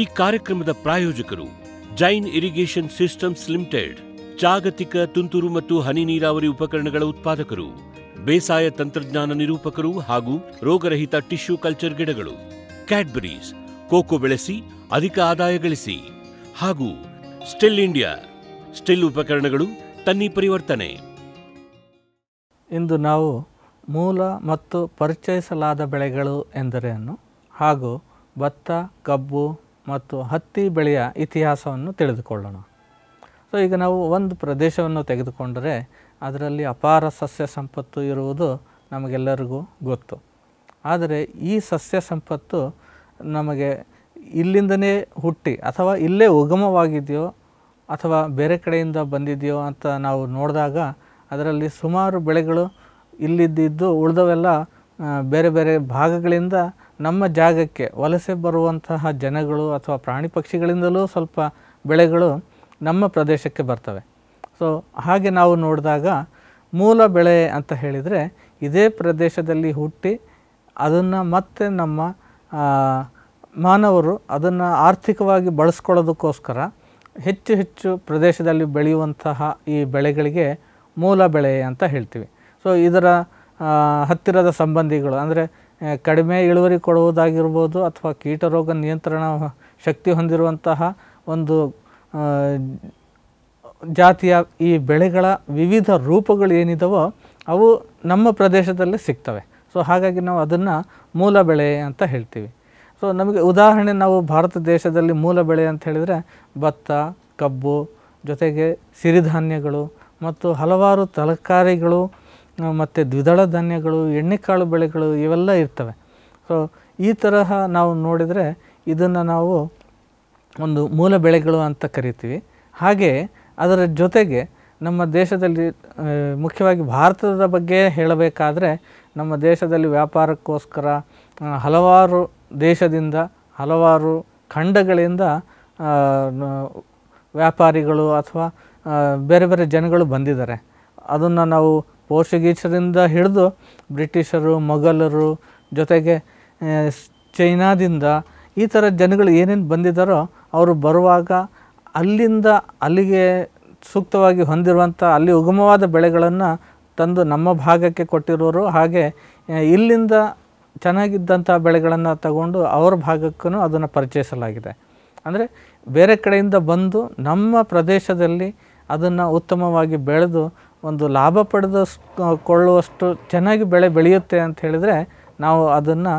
ಈ ಕಾರ್ಯಕ್ರಮದ ಪ್ರಾಯೋಜಕರು ಜೈನ್ ಇರಿಗೇಷನ್ ಸಿಸ್ಟಮ್ಸ್ ಲಿಮಿಟೆಡ್ ಜಾಗತಿಕ ತುಂತುರು ಮತ್ತು ಹನಿ ನೀರಾವರಿ ಉಪಕರಣಗಳ ಉತ್ಪಾದಕರು ಬೇಸಾಯ ತಂತ್ರಜ್ಞಾನ ನಿರೂಪಕರು ಹಾಗೂ ರೋಗರಹಿತ ಟಿಶ್ಯೂ ಕಲ್ಚರ್ ಗಿಡಗಳು ಕ್ಯಾಡ್ಬರೀಸ್ ಕೋಕೋ ಬೆಳೆಸಿ ಅಧಿಕ ಆದಾಯ ಗಳಿಸಿ ಹಾಗೂ ಸ್ಟಿಲ್ ಇಂಡಿಯಾ ಸ್ಟಿಲ್ ಉಪಕರಣಗಳು ತನ್ನಿ ಪರಿವರ್ತನೆ ಇಂದು ನಾವು ಮೂಲ ಮತ್ತು ಪರಿಚಯಿಸಲಾದ ಬೆಳೆಗಳು ಎಂದರೇನು ಹಾಗೂ ಭತ್ತ ಕಬ್ಬು ಮತ್ತು ಹತ್ತಿ ಬೆಳೆಯ ಇತಿಹಾಸವನ್ನು ತಿಳಿದುಕೊಳ್ಳೋಣ ಸೊ ಈಗ ನಾವು ಒಂದು ಪ್ರದೇಶವನ್ನು ತೆಗೆದುಕೊಂಡರೆ ಅದರಲ್ಲಿ ಅಪಾರ ಸಸ್ಯ ಸಂಪತ್ತು ಇರುವುದು ನಮಗೆಲ್ಲರಿಗೂ ಗೊತ್ತು ಆದರೆ ಈ ಸಸ್ಯ ಸಂಪತ್ತು ನಮಗೆ ಇಲ್ಲಿಂದನೇ ಹುಟ್ಟಿ ಅಥವಾ ಇಲ್ಲೇ ಉಗಮವಾಗಿದೆಯೋ ಅಥವಾ ಬೇರೆ ಕಡೆಯಿಂದ ಬಂದಿದೆಯೋ ಅಂತ ನಾವು ನೋಡಿದಾಗ ಅದರಲ್ಲಿ ಸುಮಾರು ಬೆಳೆಗಳು ಇಲ್ಲಿದ್ದಿದ್ದು ಉಳಿದವೆಲ್ಲ ಬೇರೆ ಬೇರೆ ಭಾಗಗಳಿಂದ ನಮ್ಮ ಜಾಗಕ್ಕೆ ವಲಸೆ ಬರುವಂತಹ ಜನಗಳು ಅಥವಾ ಪ್ರಾಣಿ ಪಕ್ಷಿಗಳಿಂದಲೂ ಸ್ವಲ್ಪ ಬೆಳೆಗಳು ನಮ್ಮ ಪ್ರದೇಶಕ್ಕೆ ಬರ್ತವೆ ಸೊ ಹಾಗೆ ನಾವು ನೋಡಿದಾಗ ಮೂಲ ಬೆಳೆ ಅಂತ ಹೇಳಿದರೆ ಇದೇ ಪ್ರದೇಶದಲ್ಲಿ ಹುಟ್ಟಿ ಅದನ್ನು ಮತ್ತೆ ನಮ್ಮ ಮಾನವರು ಅದನ್ನು ಆರ್ಥಿಕವಾಗಿ ಬಳಸ್ಕೊಳ್ಳೋದಕ್ಕೋಸ್ಕರ ಹೆಚ್ಚು ಹೆಚ್ಚು ಪ್ರದೇಶದಲ್ಲಿ ಬೆಳೆಯುವಂತಹ ಈ ಬೆಳೆಗಳಿಗೆ ಮೂಲ ಬೆಳೆ ಅಂತ ಹೇಳ್ತೀವಿ ಸೊ ಇದರ ಹತ್ತಿರದ ಸಂಬಂಧಿಗಳು ಅಂದರೆ ಕಡಿಮೆ ಇಳುವರಿ ಕೊಡುವುದಾಗಿರ್ಬೋದು ಅಥವಾ ಕೀಟರೋಗ ನಿಯಂತ್ರಣ ಶಕ್ತಿ ಹೊಂದಿರುವಂತಹ ಒಂದು ಜಾತಿಯ ಈ ಬೆಳೆಗಳ ವಿವಿಧ ರೂಪಗಳು ಏನಿದವೋ ಅವು ನಮ್ಮ ಪ್ರದೇಶದಲ್ಲಿ ಸಿಗ್ತವೆ ಸೊ ಹಾಗಾಗಿ ನಾವು ಅದನ್ನು ಮೂಲ ಬೆಳೆ ಅಂತ ಹೇಳ್ತೀವಿ ಸೊ ನಮಗೆ ಉದಾಹರಣೆ ನಾವು ಭಾರತ ದೇಶದಲ್ಲಿ ಮೂಲ ಬೆಳೆ ಅಂತ ಹೇಳಿದರೆ ಭತ್ತ ಕಬ್ಬು ಜೊತೆಗೆ ಸಿರಿಧಾನ್ಯಗಳು ಮತ್ತು ಹಲವಾರು ತರಕಾರಿಗಳು ಮತ್ತು ದ್ವಿದಳ ಧಾನ್ಯಗಳು ಎಣ್ಣೆಕಾಳು ಬೆಳೆಗಳು ಇವೆಲ್ಲ ಇರ್ತವೆ ಸೊ ಈ ತರಹ ನಾವು ನೋಡಿದರೆ ಇದನ್ನು ನಾವು ಒಂದು ಮೂಲ ಬೆಳೆಗಳು ಅಂತ ಕರಿತೀವಿ ಹಾಗೆ ಅದರ ಜೊತೆಗೆ ನಮ್ಮ ದೇಶದಲ್ಲಿ ಮುಖ್ಯವಾಗಿ ಭಾರತದ ಬಗ್ಗೆ ಹೇಳಬೇಕಾದ್ರೆ ನಮ್ಮ ದೇಶದಲ್ಲಿ ವ್ಯಾಪಾರಕ್ಕೋಸ್ಕರ ಹಲವಾರು ದೇಶದಿಂದ ಹಲವಾರು ಖಂಡಗಳಿಂದ ವ್ಯಾಪಾರಿಗಳು ಅಥವಾ ಬೇರೆ ಬೇರೆ ಜನಗಳು ಬಂದಿದ್ದಾರೆ ಅದನ್ನು ನಾವು ಪೋರ್ಚುಗೀಸರಿಂದ ಹಿಡಿದು ಬ್ರಿಟಿಷರು ಮೊಘಲರು ಜೊತೆಗೆ ಚೈನಾದಿಂದ ಈ ಥರ ಜನಗಳು ಏನೇನು ಬಂದಿದ್ದಾರೋ ಅವರು ಬರುವಾಗ ಅಲ್ಲಿಂದ ಅಲ್ಲಿಗೆ ಸೂಕ್ತವಾಗಿ ಹೊಂದಿರುವಂಥ ಅಲ್ಲಿ ಉಗಮವಾದ ಬೆಳೆಗಳನ್ನು ತಂದು ನಮ್ಮ ಭಾಗಕ್ಕೆ ಕೊಟ್ಟಿರೋರು ಹಾಗೆ ಇಲ್ಲಿಂದ ಚೆನ್ನಾಗಿದ್ದಂಥ ಬೆಳೆಗಳನ್ನು ತಗೊಂಡು ಅವ್ರ ಭಾಗಕ್ಕೂ ಅದನ್ನು ಪರಿಚಯಿಸಲಾಗಿದೆ ಅಂದರೆ ಬೇರೆ ಕಡೆಯಿಂದ ಬಂದು ನಮ್ಮ ಪ್ರದೇಶದಲ್ಲಿ ಅದನ್ನು ಉತ್ತಮವಾಗಿ ಬೆಳೆದು ಒಂದು ಲಾಭ ಪಡೆದ ಕೊಳ್ಳುವಷ್ಟು ಚೆನ್ನಾಗಿ ಬೆಳೆ ಬೆಳೆಯುತ್ತೆ ಅಂತ ಹೇಳಿದರೆ ನಾವು ಅದನ್ನು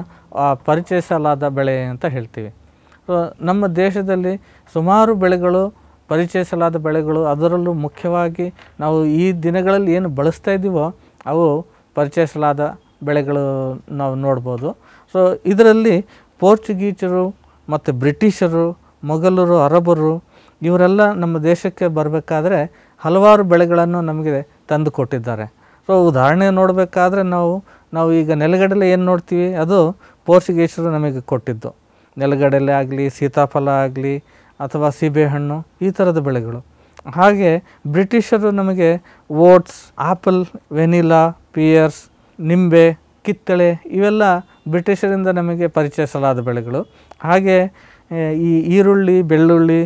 ಪರಿಚಯಿಸಲಾದ ಬೆಳೆ ಅಂತ ಹೇಳ್ತೀವಿ ಸೊ ನಮ್ಮ ದೇಶದಲ್ಲಿ ಸುಮಾರು ಬೆಳೆಗಳು ಪರಿಚಯಿಸಲಾದ ಬೆಳೆಗಳು ಅದರಲ್ಲೂ ಮುಖ್ಯವಾಗಿ ನಾವು ಈ ದಿನಗಳಲ್ಲಿ ಏನು ಬಳಸ್ತಾ ಇದ್ದೀವೋ ಅವು ಪರಿಚಯಿಸಲಾದ ಬೆಳೆಗಳು ನಾವು ನೋಡ್ಬೋದು ಸೊ ಇದರಲ್ಲಿ ಪೋರ್ಚುಗೀಚರು ಮತ್ತು ಬ್ರಿಟಿಷರು ಮೊಘಲರು ಅರಬರು ಇವರೆಲ್ಲ ನಮ್ಮ ದೇಶಕ್ಕೆ ಬರಬೇಕಾದ್ರೆ ಹಲವಾರು ಬೆಳೆಗಳನ್ನು ನಮಗೆ ತಂದು ಕೊಟ್ಟಿದ್ದಾರೆ ಸೊ ಉದಾಹರಣೆ ನೋಡಬೇಕಾದ್ರೆ ನಾವು ನಾವು ಈಗ ನೆಲಗಡಲೆ ಏನು ನೋಡ್ತೀವಿ ಅದು ಪೋರ್ಚುಗೀಸರು ನಮಗೆ ಕೊಟ್ಟಿದ್ದು ನೆಲಗಡಲೆ ಆಗಲಿ ಸೀತಾಫಲ ಆಗಲಿ ಅಥವಾ ಸೀಬೆಹಣ್ಣು ಈ ಥರದ ಬೆಳೆಗಳು ಹಾಗೆ ಬ್ರಿಟಿಷರು ನಮಗೆ ಓಟ್ಸ್ ಆಪಲ್ ವೆನಿಲಾ ಪಿಯರ್ಸ್ ನಿಂಬೆ ಕಿತ್ತಳೆ ಇವೆಲ್ಲ ಬ್ರಿಟಿಷರಿಂದ ನಮಗೆ ಪರಿಚಯಿಸಲಾದ ಬೆಳೆಗಳು ಹಾಗೆ ಈ ಈರುಳ್ಳಿ ಬೆಳ್ಳುಳ್ಳಿ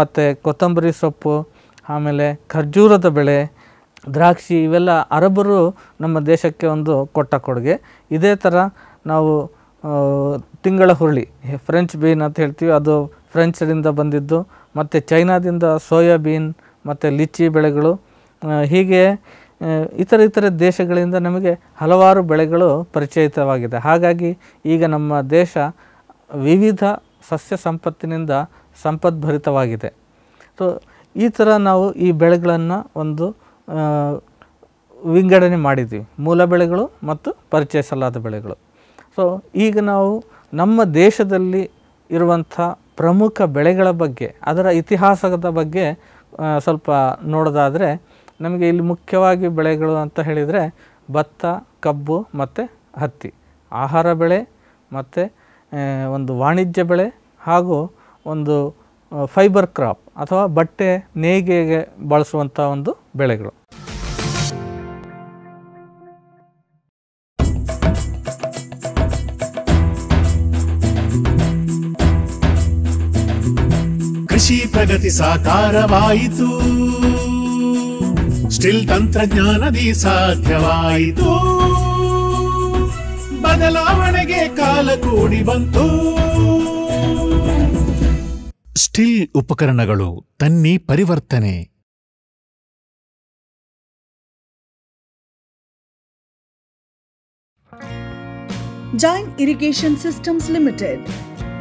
ಮತ್ತು ಕೊತ್ತಂಬರಿ ಸೊಪ್ಪು ಆಮೇಲೆ ಖರ್ಜೂರದ ಬೆಳೆ ದ್ರಾಕ್ಷಿ ಇವೆಲ್ಲ ಅರಬ್ಬರು ನಮ್ಮ ದೇಶಕ್ಕೆ ಒಂದು ಕೊಟ್ಟ ಕೊಡುಗೆ ಇದೇ ಥರ ನಾವು ತಿಂಗಳ ಹುರುಳಿ ಫ್ರೆಂಚ್ ಬೀನ್ ಅಂತ ಹೇಳ್ತೀವಿ ಅದು ಫ್ರೆಂಚರಿಂದ ಬಂದಿದ್ದು ಮತ್ತು ಚೈನಾದಿಂದ ಸೋಯಾಬೀನ್ ಮತ್ತು ಲಿಚ್ಚಿ ಬೆಳೆಗಳು ಹೀಗೆ ಇತರ ಇತರ ದೇಶಗಳಿಂದ ನಮಗೆ ಹಲವಾರು ಬೆಳೆಗಳು ಪರಿಚಯಿತವಾಗಿದೆ ಹಾಗಾಗಿ ಈಗ ನಮ್ಮ ದೇಶ ವಿವಿಧ ಸಸ್ಯ ಸಂಪತ್ತಿನಿಂದ ಸಂಪದ್ಭರಿತವಾಗಿದೆ ಸೊ ಈ ಥರ ನಾವು ಈ ಬೆಳೆಗಳನ್ನು ಒಂದು ವಿಂಗಡಣೆ ಮಾಡಿದ್ವಿ ಮೂಲ ಬೆಳೆಗಳು ಮತ್ತು ಪರಿಚಯಿಸಲಾದ ಬೆಳೆಗಳು ಸೊ ಈಗ ನಾವು ನಮ್ಮ ದೇಶದಲ್ಲಿ ಇರುವಂಥ ಪ್ರಮುಖ ಬೆಳೆಗಳ ಬಗ್ಗೆ ಅದರ ಇತಿಹಾಸದ ಬಗ್ಗೆ ಸ್ವಲ್ಪ ನೋಡೋದಾದರೆ ನಮಗೆ ಇಲ್ಲಿ ಮುಖ್ಯವಾಗಿ ಬೆಳೆಗಳು ಅಂತ ಹೇಳಿದರೆ ಭತ್ತ ಕಬ್ಬು ಮತ್ತು ಹತ್ತಿ ಆಹಾರ ಬೆಳೆ ಮತ್ತು ಒಂದು ವಾಣಿಜ್ಯ ಬೆಳೆ ಹಾಗೂ ಒಂದು ಫೈಬರ್ ಕ್ರಾಪ್ ಅಥವಾ ಬಟ್ಟೆ ನೇಯ್ಗೆಗೆ ಬಳಸುವಂಥ ಒಂದು ಬೆಳೆಗಳು ಸಾಕಾರವಾಯಿತು ಸ್ಟಿಲ್ ತಂತ್ರಜ್ಞಾನದಿ ಸಾಧ್ಯವಾಯಿತು ಬದಲಾವಣೆಗೆ ಕಾಲ ಕೂಡಿ ಬಂತು ಸ್ಟಿಲ್ ಉಪಕರಣಗಳು ತನ್ನಿ ಪರಿವರ್ತನೆ joint irrigation systems limited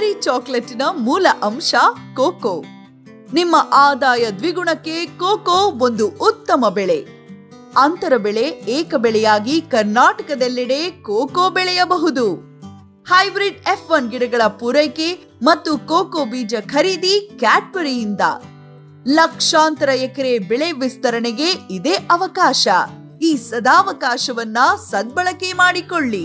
Cadbury ಚಾಕ್ಲೇಟಿನ ಮೂಲ ಅಂಶ ಕೋಕೋ ನಿಮ್ಮ ಆದಾಯ ದ್ವಿಗುಣಕ್ಕೆ ಕೋಕೋ ಒಂದು ಉತ್ತಮ ಬೆಳೆ ಅಂತರ ಬೆಳೆ ಏಕ ಬೆಳೆಯಾಗಿ ಕರ್ನಾಟಕದೆಲ್ಲೆಡೆ ಕೋಕೋ ಬೆಳೆಯಬಹುದು ಹೈಬ್ರಿಡ್ ಎಫ್ ಒನ್ ಗಿಡಗಳ ಪೂರೈಕೆ ಮತ್ತು ಕೋಕೋ ಬೀಜ ಖರೀದಿ ಕ್ಯಾಟ್ಬರಿಯಿಂದ ಲಕ್ಷಾಂತರ ಎಕರೆ ಬೆಳೆ ವಿಸ್ತರಣೆಗೆ ಇದೇ ಅವಕಾಶ ಈ ಸದಾವಕಾಶವನ್ನ ಸದ್ಬಳಕೆ ಮಾಡಿಕೊಳ್ಳಿ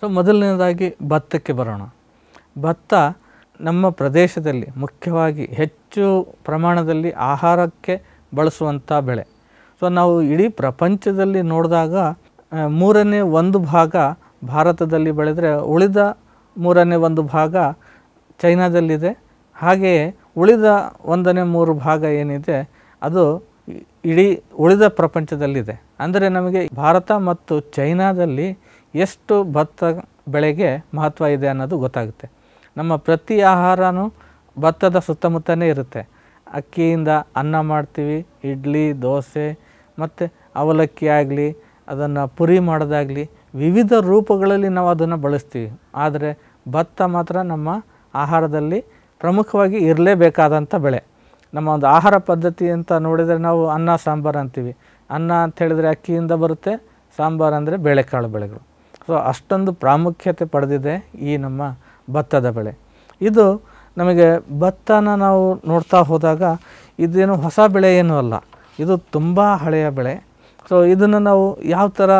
ಸೊ ಮೊದಲನೇದಾಗಿ ಭತ್ತಕ್ಕೆ ಬರೋಣ ಭತ್ತ ನಮ್ಮ ಪ್ರದೇಶದಲ್ಲಿ ಮುಖ್ಯವಾಗಿ ಹೆಚ್ಚು ಪ್ರಮಾಣದಲ್ಲಿ ಆಹಾರಕ್ಕೆ ಬಳಸುವಂಥ ಬೆಳೆ ಸೊ ನಾವು ಇಡೀ ಪ್ರಪಂಚದಲ್ಲಿ ನೋಡಿದಾಗ ಮೂರನೇ ಒಂದು ಭಾಗ ಭಾರತದಲ್ಲಿ ಬೆಳೆದರೆ ಉಳಿದ ಮೂರನೇ ಒಂದು ಭಾಗ ಚೈನಾದಲ್ಲಿದೆ ಹಾಗೆಯೇ ಉಳಿದ ಒಂದನೇ ಮೂರು ಭಾಗ ಏನಿದೆ ಅದು ಇಡೀ ಉಳಿದ ಪ್ರಪಂಚದಲ್ಲಿದೆ ಅಂದರೆ ನಮಗೆ ಭಾರತ ಮತ್ತು ಚೈನಾದಲ್ಲಿ ಎಷ್ಟು ಭತ್ತ ಬೆಳೆಗೆ ಮಹತ್ವ ಇದೆ ಅನ್ನೋದು ಗೊತ್ತಾಗುತ್ತೆ ನಮ್ಮ ಪ್ರತಿ ಆಹಾರನೂ ಭತ್ತದ ಸುತ್ತಮುತ್ತನೇ ಇರುತ್ತೆ ಅಕ್ಕಿಯಿಂದ ಅನ್ನ ಮಾಡ್ತೀವಿ ಇಡ್ಲಿ ದೋಸೆ ಮತ್ತು ಅವಲಕ್ಕಿ ಆಗಲಿ ಅದನ್ನು ಪುರಿ ಮಾಡೋದಾಗಲಿ ವಿವಿಧ ರೂಪಗಳಲ್ಲಿ ನಾವು ಅದನ್ನು ಬಳಸ್ತೀವಿ ಆದರೆ ಭತ್ತ ಮಾತ್ರ ನಮ್ಮ ಆಹಾರದಲ್ಲಿ ಪ್ರಮುಖವಾಗಿ ಇರಲೇಬೇಕಾದಂಥ ಬೆಳೆ ನಮ್ಮ ಒಂದು ಆಹಾರ ಪದ್ಧತಿ ಅಂತ ನೋಡಿದರೆ ನಾವು ಅನ್ನ ಸಾಂಬಾರು ಅಂತೀವಿ ಅನ್ನ ಅಂತ ಹೇಳಿದರೆ ಅಕ್ಕಿಯಿಂದ ಬರುತ್ತೆ ಸಾಂಬಾರು ಅಂದರೆ ಬೇಳೆಕಾಳು ಬೆಳೆಗಳು ಸೊ ಅಷ್ಟೊಂದು ಪ್ರಾಮುಖ್ಯತೆ ಪಡೆದಿದೆ ಈ ನಮ್ಮ ಭತ್ತದ ಬೆಳೆ ಇದು ನಮಗೆ ಭತ್ತನ ನಾವು ನೋಡ್ತಾ ಹೋದಾಗ ಇದೇನು ಹೊಸ ಬೆಳೆ ಏನೂ ಅಲ್ಲ ಇದು ತುಂಬ ಹಳೆಯ ಬೆಳೆ ಸೊ ಇದನ್ನು ನಾವು ಯಾವ ಥರ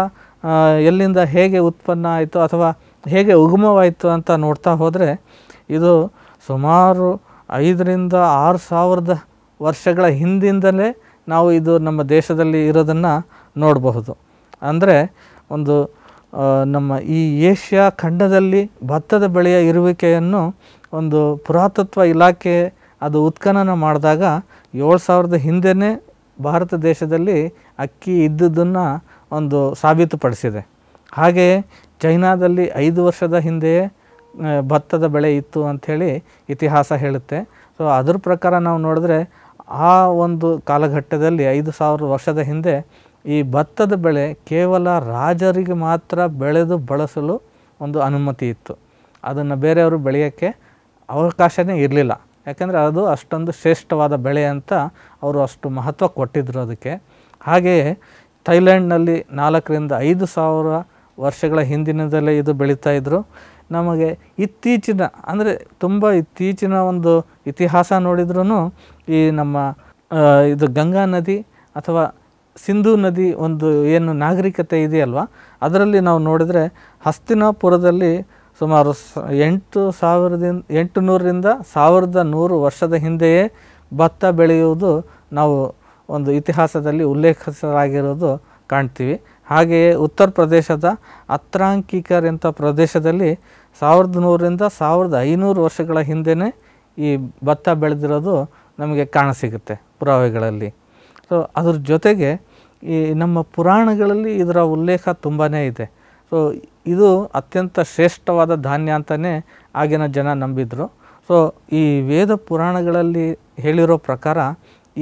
ಎಲ್ಲಿಂದ ಹೇಗೆ ಉತ್ಪನ್ನ ಆಯಿತು ಅಥವಾ ಹೇಗೆ ಉಗಮವಾಯಿತು ಅಂತ ನೋಡ್ತಾ ಹೋದರೆ ಇದು ಸುಮಾರು ಐದರಿಂದ ಆರು ಸಾವಿರದ ವರ್ಷಗಳ ಹಿಂದಿಂದಲೇ ನಾವು ಇದು ನಮ್ಮ ದೇಶದಲ್ಲಿ ಇರೋದನ್ನು ನೋಡಬಹುದು ಅಂದರೆ ಒಂದು ನಮ್ಮ ಈ ಏಷ್ಯಾ ಖಂಡದಲ್ಲಿ ಭತ್ತದ ಬೆಳೆಯ ಇರುವಿಕೆಯನ್ನು ಒಂದು ಪುರಾತತ್ವ ಇಲಾಖೆ ಅದು ಉತ್ಖನನ ಮಾಡಿದಾಗ ಏಳು ಸಾವಿರದ ಹಿಂದೆಯೇ ಭಾರತ ದೇಶದಲ್ಲಿ ಅಕ್ಕಿ ಇದ್ದುದನ್ನು ಒಂದು ಸಾಬೀತುಪಡಿಸಿದೆ ಹಾಗೆಯೇ ಚೈನಾದಲ್ಲಿ ಐದು ವರ್ಷದ ಹಿಂದೆಯೇ ಭತ್ತದ ಬೆಳೆ ಇತ್ತು ಅಂಥೇಳಿ ಇತಿಹಾಸ ಹೇಳುತ್ತೆ ಸೊ ಅದ್ರ ಪ್ರಕಾರ ನಾವು ನೋಡಿದ್ರೆ ಆ ಒಂದು ಕಾಲಘಟ್ಟದಲ್ಲಿ ಐದು ಸಾವಿರ ವರ್ಷದ ಹಿಂದೆ ಈ ಭತ್ತದ ಬೆಳೆ ಕೇವಲ ರಾಜರಿಗೆ ಮಾತ್ರ ಬೆಳೆದು ಬಳಸಲು ಒಂದು ಅನುಮತಿ ಇತ್ತು ಅದನ್ನು ಬೇರೆಯವರು ಬೆಳೆಯೋಕ್ಕೆ ಅವಕಾಶವೇ ಇರಲಿಲ್ಲ ಯಾಕೆಂದರೆ ಅದು ಅಷ್ಟೊಂದು ಶ್ರೇಷ್ಠವಾದ ಬೆಳೆ ಅಂತ ಅವರು ಅಷ್ಟು ಮಹತ್ವ ಕೊಟ್ಟಿದ್ದರು ಅದಕ್ಕೆ ಹಾಗೆಯೇ ಥೈಲ್ಯಾಂಡ್ನಲ್ಲಿ ನಾಲ್ಕರಿಂದ ಐದು ಸಾವಿರ ವರ್ಷಗಳ ಹಿಂದಿನದಲ್ಲೇ ಇದು ಇದ್ದರು ನಮಗೆ ಇತ್ತೀಚಿನ ಅಂದರೆ ತುಂಬ ಇತ್ತೀಚಿನ ಒಂದು ಇತಿಹಾಸ ನೋಡಿದ್ರೂ ಈ ನಮ್ಮ ಇದು ಗಂಗಾ ನದಿ ಅಥವಾ ಸಿಂಧೂ ನದಿ ಒಂದು ಏನು ನಾಗರಿಕತೆ ಇದೆಯಲ್ವಾ ಅದರಲ್ಲಿ ನಾವು ನೋಡಿದರೆ ಹಸ್ತಿನಾಪುರದಲ್ಲಿ ಸುಮಾರು ಎಂಟು ಸಾವಿರದಿಂದ ಎಂಟು ನೂರರಿಂದ ಸಾವಿರದ ನೂರು ವರ್ಷದ ಹಿಂದೆಯೇ ಭತ್ತ ಬೆಳೆಯುವುದು ನಾವು ಒಂದು ಇತಿಹಾಸದಲ್ಲಿ ಉಲ್ಲೇಖಿಸಲಾಗಿರೋದು ಕಾಣ್ತೀವಿ ಹಾಗೆಯೇ ಉತ್ತರ ಪ್ರದೇಶದ ಅತ್ರಾಂಕಿಕರ್ ಎಂಥ ಪ್ರದೇಶದಲ್ಲಿ ಸಾವಿರದ ನೂರರಿಂದ ಸಾವಿರದ ಐನೂರು ವರ್ಷಗಳ ಹಿಂದೆಯೇ ಈ ಭತ್ತ ಬೆಳೆದಿರೋದು ನಮಗೆ ಕಾಣಸಿಗುತ್ತೆ ಪುರಾವೆಗಳಲ್ಲಿ ಸೊ ಅದ್ರ ಜೊತೆಗೆ ಈ ನಮ್ಮ ಪುರಾಣಗಳಲ್ಲಿ ಇದರ ಉಲ್ಲೇಖ ತುಂಬಾ ಇದೆ ಸೊ ಇದು ಅತ್ಯಂತ ಶ್ರೇಷ್ಠವಾದ ಧಾನ್ಯ ಅಂತಲೇ ಆಗಿನ ಜನ ನಂಬಿದರು ಸೊ ಈ ವೇದ ಪುರಾಣಗಳಲ್ಲಿ ಹೇಳಿರೋ ಪ್ರಕಾರ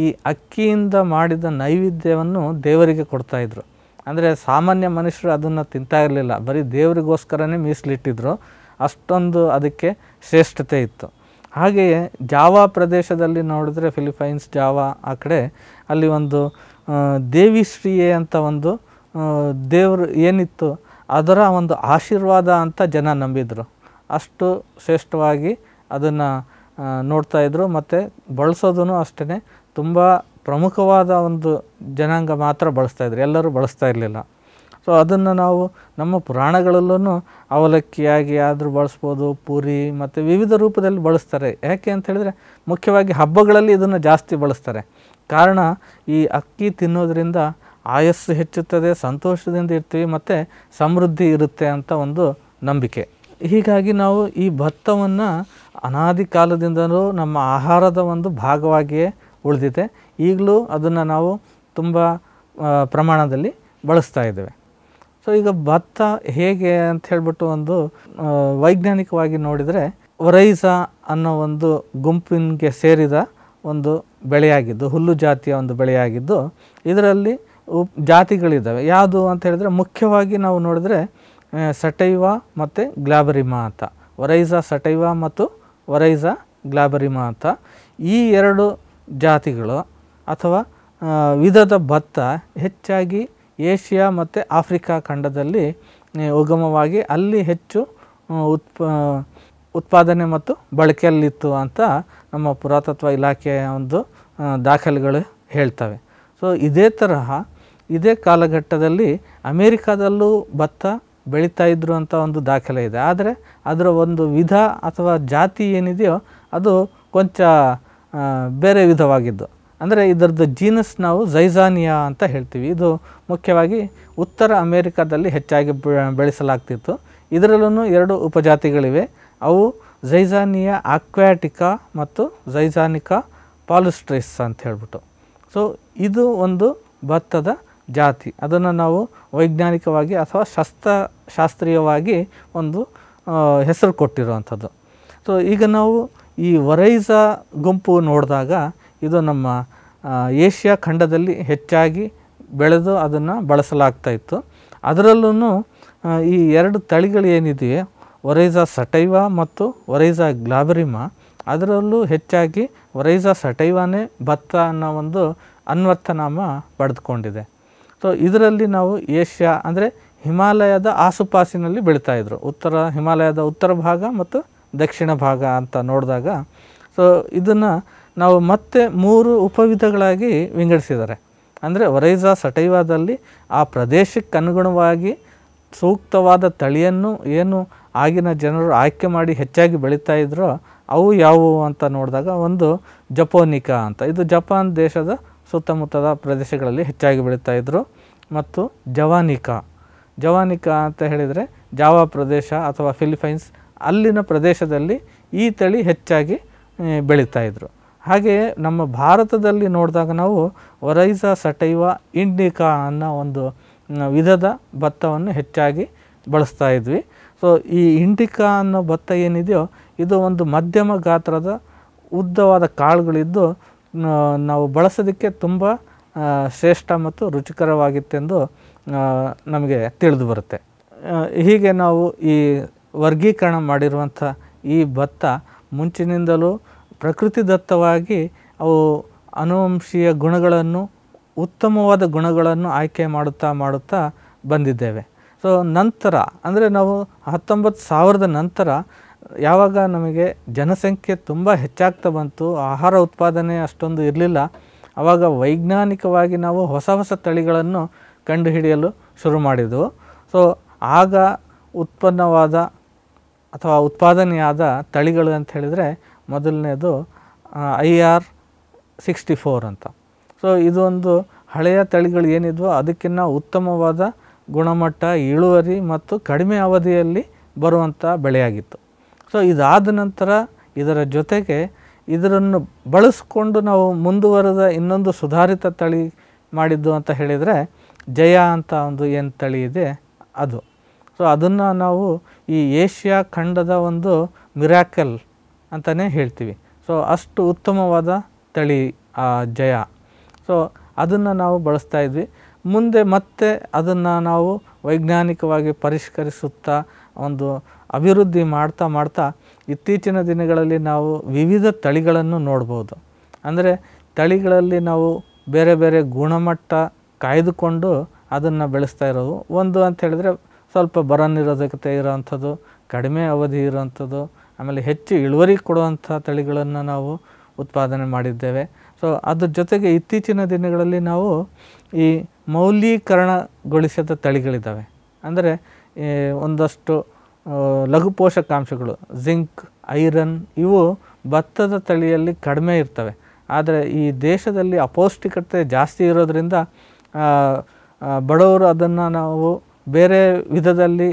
ಈ ಅಕ್ಕಿಯಿಂದ ಮಾಡಿದ ನೈವೇದ್ಯವನ್ನು ದೇವರಿಗೆ ಕೊಡ್ತಾಯಿದ್ರು ಅಂದರೆ ಸಾಮಾನ್ಯ ಮನುಷ್ಯರು ಅದನ್ನು ತಿಂತಾ ಇರಲಿಲ್ಲ ಬರೀ ದೇವರಿಗೋಸ್ಕರನೇ ಮೀಸಲಿಟ್ಟಿದ್ರು ಅಷ್ಟೊಂದು ಅದಕ್ಕೆ ಶ್ರೇಷ್ಠತೆ ಇತ್ತು ಹಾಗೆಯೇ ಜಾವಾ ಪ್ರದೇಶದಲ್ಲಿ ನೋಡಿದ್ರೆ ಫಿಲಿಪೈನ್ಸ್ ಜಾವಾ ಆ ಕಡೆ ಅಲ್ಲಿ ಒಂದು ದೇವಿ ಶ್ರೀಯೇ ಅಂತ ಒಂದು ದೇವರು ಏನಿತ್ತು ಅದರ ಒಂದು ಆಶೀರ್ವಾದ ಅಂತ ಜನ ನಂಬಿದರು ಅಷ್ಟು ಶ್ರೇಷ್ಠವಾಗಿ ಅದನ್ನು ನೋಡ್ತಾಯಿದ್ರು ಮತ್ತು ಬಳಸೋದೂ ಅಷ್ಟೇ ತುಂಬ ಪ್ರಮುಖವಾದ ಒಂದು ಜನಾಂಗ ಮಾತ್ರ ಬಳಸ್ತಾಯಿದ್ರು ಎಲ್ಲರೂ ಬಳಸ್ತಾ ಇರಲಿಲ್ಲ ಸೊ ಅದನ್ನು ನಾವು ನಮ್ಮ ಪುರಾಣಗಳಲ್ಲೂ ಅವಲಕ್ಕಿಯಾಗಿ ಆದರೂ ಬಳಸ್ಬೋದು ಪೂರಿ ಮತ್ತು ವಿವಿಧ ರೂಪದಲ್ಲಿ ಬಳಸ್ತಾರೆ ಯಾಕೆ ಅಂತ ಹೇಳಿದರೆ ಮುಖ್ಯವಾಗಿ ಹಬ್ಬಗಳಲ್ಲಿ ಇದನ್ನು ಜಾಸ್ತಿ ಬಳಸ್ತಾರೆ ಕಾರಣ ಈ ಅಕ್ಕಿ ತಿನ್ನೋದರಿಂದ ಆಯಸ್ಸು ಹೆಚ್ಚುತ್ತದೆ ಸಂತೋಷದಿಂದ ಇರ್ತೀವಿ ಮತ್ತು ಸಮೃದ್ಧಿ ಇರುತ್ತೆ ಅಂತ ಒಂದು ನಂಬಿಕೆ ಹೀಗಾಗಿ ನಾವು ಈ ಭತ್ತವನ್ನು ಅನಾದಿ ಕಾಲದಿಂದಲೂ ನಮ್ಮ ಆಹಾರದ ಒಂದು ಭಾಗವಾಗಿಯೇ ಉಳಿದಿದೆ ಈಗಲೂ ಅದನ್ನು ನಾವು ತುಂಬ ಪ್ರಮಾಣದಲ್ಲಿ ಬಳಸ್ತಾ ಇದ್ದೇವೆ ಸೊ ಈಗ ಭತ್ತ ಹೇಗೆ ಅಂತ ಹೇಳ್ಬಿಟ್ಟು ಒಂದು ವೈಜ್ಞಾನಿಕವಾಗಿ ನೋಡಿದರೆ ವರೈಸ ಅನ್ನೋ ಒಂದು ಗುಂಪಿನಗೆ ಸೇರಿದ ಒಂದು ಬೆಳೆಯಾಗಿದ್ದು ಹುಲ್ಲು ಜಾತಿಯ ಒಂದು ಬೆಳೆಯಾಗಿದ್ದು ಇದರಲ್ಲಿ ಉಪ್ ಜಾತಿಗಳಿದ್ದಾವೆ ಯಾವುದು ಅಂತ ಹೇಳಿದರೆ ಮುಖ್ಯವಾಗಿ ನಾವು ನೋಡಿದ್ರೆ ಸಟೈವ ಮತ್ತು ಗ್ಲಾಬರಿಮಾ ಅಂತ ವರೈಸಾ ಸಟೈವ ಮತ್ತು ವರೈಸಾ ಗ್ಲಾಬರಿಮಾ ಅಂತ ಈ ಎರಡು ಜಾತಿಗಳು ಅಥವಾ ವಿಧದ ಭತ್ತ ಹೆಚ್ಚಾಗಿ ಏಷ್ಯಾ ಮತ್ತು ಆಫ್ರಿಕಾ ಖಂಡದಲ್ಲಿ ಉಗಮವಾಗಿ ಅಲ್ಲಿ ಹೆಚ್ಚು ಉತ್ಪ ಉತ್ಪಾದನೆ ಮತ್ತು ಬಳಕೆಯಲ್ಲಿತ್ತು ಅಂತ ನಮ್ಮ ಪುರಾತತ್ವ ಇಲಾಖೆಯ ಒಂದು ದಾಖಲೆಗಳು ಹೇಳ್ತವೆ ಸೊ ಇದೇ ತರಹ ಇದೇ ಕಾಲಘಟ್ಟದಲ್ಲಿ ಅಮೇರಿಕಾದಲ್ಲೂ ಭತ್ತ ಬೆಳೀತಾ ಇದ್ರು ಅಂತ ಒಂದು ದಾಖಲೆ ಇದೆ ಆದರೆ ಅದರ ಒಂದು ವಿಧ ಅಥವಾ ಜಾತಿ ಏನಿದೆಯೋ ಅದು ಕೊಂಚ ಬೇರೆ ವಿಧವಾಗಿದ್ದು ಅಂದರೆ ಇದರದ್ದು ಜೀನಸ್ ನಾವು ಜೈಜಾನಿಯಾ ಅಂತ ಹೇಳ್ತೀವಿ ಇದು ಮುಖ್ಯವಾಗಿ ಉತ್ತರ ಅಮೇರಿಕಾದಲ್ಲಿ ಹೆಚ್ಚಾಗಿ ಬೆಳೆಸಲಾಗ್ತಿತ್ತು ಇದರಲ್ಲೂ ಎರಡು ಉಪಜಾತಿಗಳಿವೆ ಅವು ಝೈಜಾನಿಯ ಆಕ್ವ್ಯಾಟಿಕ ಮತ್ತು ಝೈಜಾನಿಕಾ ಪಾಲಿಸ್ಟ್ರೈಸ್ ಅಂತ ಹೇಳ್ಬಿಟ್ಟು ಸೊ ಇದು ಒಂದು ಭತ್ತದ ಜಾತಿ ಅದನ್ನು ನಾವು ವೈಜ್ಞಾನಿಕವಾಗಿ ಅಥವಾ ಶಸ್ತ್ರ ಶಾಸ್ತ್ರೀಯವಾಗಿ ಒಂದು ಹೆಸರು ಕೊಟ್ಟಿರುವಂಥದ್ದು ಸೊ ಈಗ ನಾವು ಈ ವರೈಜಾ ಗುಂಪು ನೋಡಿದಾಗ ಇದು ನಮ್ಮ ಏಷ್ಯಾ ಖಂಡದಲ್ಲಿ ಹೆಚ್ಚಾಗಿ ಬೆಳೆದು ಅದನ್ನು ಬಳಸಲಾಗ್ತಾ ಇತ್ತು ಅದರಲ್ಲೂ ಈ ಎರಡು ತಳಿಗಳು ಏನಿದೆಯೇ ಒರೈಸಾ ಸಟೈವ ಮತ್ತು ಒರೈಸಾ ಗ್ಲಾಬರಿಮ ಅದರಲ್ಲೂ ಹೆಚ್ಚಾಗಿ ಒರೈಸಾ ಸಟೈವಾನೇ ಭತ್ತ ಅನ್ನೋ ಒಂದು ಅನ್ವರ್ಥನಾಮ ಪಡೆದುಕೊಂಡಿದೆ ಸೊ ಇದರಲ್ಲಿ ನಾವು ಏಷ್ಯಾ ಅಂದರೆ ಹಿಮಾಲಯದ ಆಸುಪಾಸಿನಲ್ಲಿ ಬೆಳೀತಾಯಿದ್ರು ಉತ್ತರ ಹಿಮಾಲಯದ ಉತ್ತರ ಭಾಗ ಮತ್ತು ದಕ್ಷಿಣ ಭಾಗ ಅಂತ ನೋಡಿದಾಗ ಸೊ ಇದನ್ನು ನಾವು ಮತ್ತೆ ಮೂರು ಉಪವಿಧಗಳಾಗಿ ವಿಂಗಡಿಸಿದ್ದಾರೆ ಅಂದರೆ ಒರೈಸಾ ಸಟೈವಾದಲ್ಲಿ ಆ ಪ್ರದೇಶಕ್ಕೆ ಅನುಗುಣವಾಗಿ ಸೂಕ್ತವಾದ ತಳಿಯನ್ನು ಏನು ಆಗಿನ ಜನರು ಆಯ್ಕೆ ಮಾಡಿ ಹೆಚ್ಚಾಗಿ ಬೆಳೀತಾ ಇದ್ರು ಅವು ಯಾವುವು ಅಂತ ನೋಡಿದಾಗ ಒಂದು ಜಪೋನಿಕಾ ಅಂತ ಇದು ಜಪಾನ್ ದೇಶದ ಸುತ್ತಮುತ್ತದ ಪ್ರದೇಶಗಳಲ್ಲಿ ಹೆಚ್ಚಾಗಿ ಬೆಳೀತಾ ಇದ್ರು ಮತ್ತು ಜವಾನಿಕಾ ಜವಾನಿಕಾ ಅಂತ ಹೇಳಿದರೆ ಜಾವಾ ಪ್ರದೇಶ ಅಥವಾ ಫಿಲಿಪೈನ್ಸ್ ಅಲ್ಲಿನ ಪ್ರದೇಶದಲ್ಲಿ ಈ ತಳಿ ಹೆಚ್ಚಾಗಿ ಬೆಳೀತಾ ಇದ್ದರು ಹಾಗೆಯೇ ನಮ್ಮ ಭಾರತದಲ್ಲಿ ನೋಡಿದಾಗ ನಾವು ವರೈಸ ಸಟೈವಾ ಇಂಡಿಕಾ ಅನ್ನೋ ಒಂದು ವಿಧದ ಭತ್ತವನ್ನು ಹೆಚ್ಚಾಗಿ ಬಳಸ್ತಾ ಇದ್ವಿ ಸೊ ಈ ಇಂಡಿಕಾ ಅನ್ನೋ ಭತ್ತ ಏನಿದೆಯೋ ಇದು ಒಂದು ಮಧ್ಯಮ ಗಾತ್ರದ ಉದ್ದವಾದ ಕಾಳುಗಳಿದ್ದು ನಾವು ಬಳಸೋದಕ್ಕೆ ತುಂಬ ಶ್ರೇಷ್ಠ ಮತ್ತು ರುಚಿಕರವಾಗಿತ್ತೆಂದು ನಮಗೆ ತಿಳಿದು ಬರುತ್ತೆ ಹೀಗೆ ನಾವು ಈ ವರ್ಗೀಕರಣ ಮಾಡಿರುವಂಥ ಈ ಭತ್ತ ಮುಂಚಿನಿಂದಲೂ ಪ್ರಕೃತಿದತ್ತವಾಗಿ ಅವು ಅನುವಂಶೀಯ ಗುಣಗಳನ್ನು ಉತ್ತಮವಾದ ಗುಣಗಳನ್ನು ಆಯ್ಕೆ ಮಾಡುತ್ತಾ ಮಾಡುತ್ತಾ ಬಂದಿದ್ದೇವೆ ಸೊ ನಂತರ ಅಂದರೆ ನಾವು ಹತ್ತೊಂಬತ್ತು ಸಾವಿರದ ನಂತರ ಯಾವಾಗ ನಮಗೆ ಜನಸಂಖ್ಯೆ ತುಂಬ ಹೆಚ್ಚಾಗ್ತಾ ಬಂತು ಆಹಾರ ಉತ್ಪಾದನೆ ಅಷ್ಟೊಂದು ಇರಲಿಲ್ಲ ಆವಾಗ ವೈಜ್ಞಾನಿಕವಾಗಿ ನಾವು ಹೊಸ ಹೊಸ ತಳಿಗಳನ್ನು ಕಂಡುಹಿಡಿಯಲು ಶುರು ಮಾಡಿದೆವು ಸೊ ಆಗ ಉತ್ಪನ್ನವಾದ ಅಥವಾ ಉತ್ಪಾದನೆಯಾದ ತಳಿಗಳು ಅಂತ ಹೇಳಿದರೆ ಮೊದಲನೇದು ಐ ಆರ್ ಸಿಕ್ಸ್ಟಿ ಫೋರ್ ಅಂತ ಸೊ ಇದೊಂದು ಹಳೆಯ ತಳಿಗಳು ಏನಿದ್ವೋ ಅದಕ್ಕಿಂತ ಉತ್ತಮವಾದ ಗುಣಮಟ್ಟ ಇಳುವರಿ ಮತ್ತು ಕಡಿಮೆ ಅವಧಿಯಲ್ಲಿ ಬರುವಂಥ ಬೆಳೆಯಾಗಿತ್ತು ಸೊ ಇದಾದ ನಂತರ ಇದರ ಜೊತೆಗೆ ಇದರನ್ನು ಬಳಸಿಕೊಂಡು ನಾವು ಮುಂದುವರೆದ ಇನ್ನೊಂದು ಸುಧಾರಿತ ತಳಿ ಮಾಡಿದ್ದು ಅಂತ ಹೇಳಿದರೆ ಜಯ ಅಂತ ಒಂದು ಏನು ತಳಿ ಇದೆ ಅದು ಸೊ ಅದನ್ನು ನಾವು ಈ ಏಷ್ಯಾ ಖಂಡದ ಒಂದು ಮಿರಾಕಲ್ ಅಂತಲೇ ಹೇಳ್ತೀವಿ ಸೊ ಅಷ್ಟು ಉತ್ತಮವಾದ ತಳಿ ಜಯ ಸೊ ಅದನ್ನು ನಾವು ಬಳಸ್ತಾ ಇದ್ವಿ ಮುಂದೆ ಮತ್ತೆ ಅದನ್ನು ನಾವು ವೈಜ್ಞಾನಿಕವಾಗಿ ಪರಿಷ್ಕರಿಸುತ್ತಾ ಒಂದು ಅಭಿವೃದ್ಧಿ ಮಾಡ್ತಾ ಮಾಡ್ತಾ ಇತ್ತೀಚಿನ ದಿನಗಳಲ್ಲಿ ನಾವು ವಿವಿಧ ತಳಿಗಳನ್ನು ನೋಡ್ಬೋದು ಅಂದರೆ ತಳಿಗಳಲ್ಲಿ ನಾವು ಬೇರೆ ಬೇರೆ ಗುಣಮಟ್ಟ ಕಾಯ್ದುಕೊಂಡು ಅದನ್ನು ಬೆಳೆಸ್ತಾ ಇರೋದು ಒಂದು ಅಂತ ಹೇಳಿದ್ರೆ ಸ್ವಲ್ಪ ಬರ ನಿರೋಧಕತೆ ಇರೋವಂಥದ್ದು ಕಡಿಮೆ ಅವಧಿ ಇರೋವಂಥದ್ದು ಆಮೇಲೆ ಹೆಚ್ಚು ಇಳುವರಿ ಕೊಡುವಂಥ ತಳಿಗಳನ್ನು ನಾವು ಉತ್ಪಾದನೆ ಮಾಡಿದ್ದೇವೆ ಸೊ ಅದ್ರ ಜೊತೆಗೆ ಇತ್ತೀಚಿನ ದಿನಗಳಲ್ಲಿ ನಾವು ಈ ಮೌಲ್ಯೀಕರಣಗೊಳಿಸಿದ ತಳಿಗಳಿದ್ದಾವೆ ಅಂದರೆ ಒಂದಷ್ಟು ಲಘು ಪೋಷಕಾಂಶಗಳು ಜಿಂಕ್ ಐರನ್ ಇವು ಭತ್ತದ ತಳಿಯಲ್ಲಿ ಕಡಿಮೆ ಇರ್ತವೆ ಆದರೆ ಈ ದೇಶದಲ್ಲಿ ಅಪೌಷ್ಟಿಕತೆ ಜಾಸ್ತಿ ಇರೋದರಿಂದ ಬಡವರು ಅದನ್ನು ನಾವು ಬೇರೆ ವಿಧದಲ್ಲಿ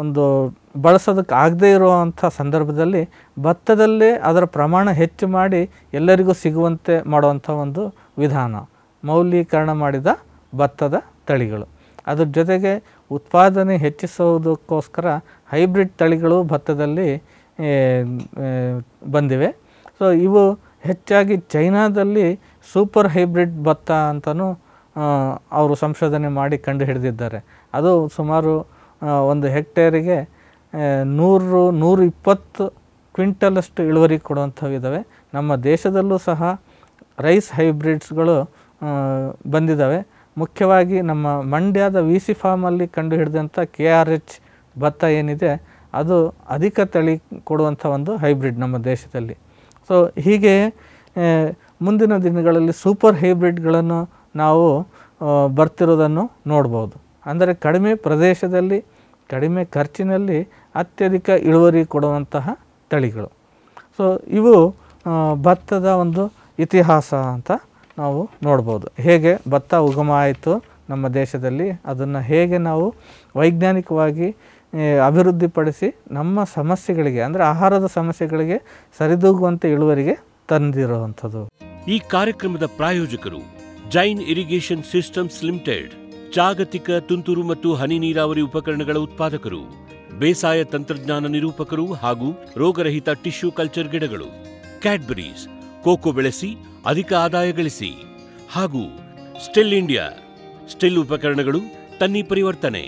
ಒಂದು ಬಳಸೋದಕ್ಕೆ ಆಗದೇ ಇರುವಂಥ ಸಂದರ್ಭದಲ್ಲಿ ಭತ್ತದಲ್ಲೇ ಅದರ ಪ್ರಮಾಣ ಹೆಚ್ಚು ಮಾಡಿ ಎಲ್ಲರಿಗೂ ಸಿಗುವಂತೆ ಮಾಡುವಂಥ ಒಂದು ವಿಧಾನ ಮೌಲ್ಯೀಕರಣ ಮಾಡಿದ ಭತ್ತದ ತಳಿಗಳು ಅದ್ರ ಜೊತೆಗೆ ಉತ್ಪಾದನೆ ಹೆಚ್ಚಿಸುವುದಕ್ಕೋಸ್ಕರ ಹೈಬ್ರಿಡ್ ತಳಿಗಳು ಭತ್ತದಲ್ಲಿ ಬಂದಿವೆ ಸೊ ಇವು ಹೆಚ್ಚಾಗಿ ಚೈನಾದಲ್ಲಿ ಸೂಪರ್ ಹೈಬ್ರಿಡ್ ಭತ್ತ ಅಂತಲೂ ಅವರು ಸಂಶೋಧನೆ ಮಾಡಿ ಕಂಡು ಹಿಡಿದಿದ್ದಾರೆ ಅದು ಸುಮಾರು ಒಂದು ಹೆಕ್ಟೇರಿಗೆ ನೂರು ನೂರು ಇಪ್ಪತ್ತು ಕ್ವಿಂಟಲಷ್ಟು ಇಳುವರಿ ಕೊಡುವಂಥವಿದ್ದಾವೆ ನಮ್ಮ ದೇಶದಲ್ಲೂ ಸಹ ರೈಸ್ ಹೈಬ್ರಿಡ್ಸ್ಗಳು ಬಂದಿದ್ದಾವೆ ಮುಖ್ಯವಾಗಿ ನಮ್ಮ ಮಂಡ್ಯದ ವಿ ಸಿ ಫಾರ್ಮಲ್ಲಿ ಕಂಡು ಹಿಡಿದಂಥ ಕೆ ಆರ್ ಎಚ್ ಭತ್ತ ಏನಿದೆ ಅದು ಅಧಿಕ ತಳಿ ಕೊಡುವಂಥ ಒಂದು ಹೈಬ್ರಿಡ್ ನಮ್ಮ ದೇಶದಲ್ಲಿ ಸೊ ಹೀಗೆ ಮುಂದಿನ ದಿನಗಳಲ್ಲಿ ಸೂಪರ್ ಹೈಬ್ರಿಡ್ಗಳನ್ನು ನಾವು ಬರ್ತಿರೋದನ್ನು ನೋಡ್ಬೋದು ಅಂದರೆ ಕಡಿಮೆ ಪ್ರದೇಶದಲ್ಲಿ ಕಡಿಮೆ ಖರ್ಚಿನಲ್ಲಿ ಅತ್ಯಧಿಕ ಇಳುವರಿ ಕೊಡುವಂತಹ ತಳಿಗಳು ಸೊ ಇವು ಭತ್ತದ ಒಂದು ಇತಿಹಾಸ ಅಂತ ನಾವು ನೋಡ್ಬೋದು ಹೇಗೆ ಭತ್ತ ಉಗಮ ಆಯಿತು ನಮ್ಮ ದೇಶದಲ್ಲಿ ಅದನ್ನು ಹೇಗೆ ನಾವು ವೈಜ್ಞಾನಿಕವಾಗಿ ಅಭಿವೃದ್ಧಿಪಡಿಸಿ ನಮ್ಮ ಸಮಸ್ಯೆಗಳಿಗೆ ಅಂದರೆ ಆಹಾರದ ಸಮಸ್ಯೆಗಳಿಗೆ ಸರಿದೂಗುವಂತೆ ಇಳುವರಿಗೆ ತಂದಿರುವಂಥದ್ದು ಈ ಕಾರ್ಯಕ್ರಮದ ಪ್ರಾಯೋಜಕರು ಜೈನ್ ಇರಿಗೇಷನ್ ಸಿಸ್ಟಮ್ಸ್ ಲಿಮಿಟೆಡ್ ಜಾಗತಿಕ ತುಂತುರು ಮತ್ತು ಹನಿ ನೀರಾವರಿ ಉಪಕರಣಗಳ ಉತ್ಪಾದಕರು ಬೇಸಾಯ ತಂತ್ರಜ್ಞಾನ ನಿರೂಪಕರು ಹಾಗೂ ರೋಗರಹಿತ ಟಿಶ್ಯೂ ಕಲ್ಚರ್ ಗಿಡಗಳು ಕ್ಯಾಡ್ಬರೀಸ್ ಕೋಕೋ ಬೆಳೆಸಿ ಅಧಿಕ ಆದಾಯ ಗಳಿಸಿ ಹಾಗೂ ಸ್ಟಿಲ್ ಇಂಡಿಯಾ ಸ್ಟಿಲ್ ಉಪಕರಣಗಳು ತನ್ನಿ ಪರಿವರ್ತನೆ